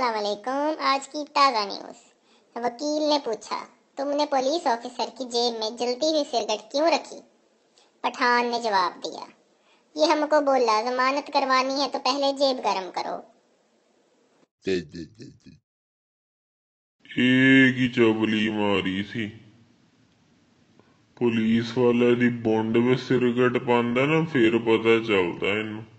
असलकुम आज की ताज़ा न्यूज़ वकील ने पूछा तुमने पुलिस ऑफिसर की जेब में जलती हुई सिगरेट क्यों रखी पठान ने जवाब दिया ये हमको बोला जमानत करवानी है तो पहले जेब गर्म करो एक ही चबली मारी थी पुलिस वाला ਦੀ में सिरगट पाता ना फिर पता चलता है इन्हों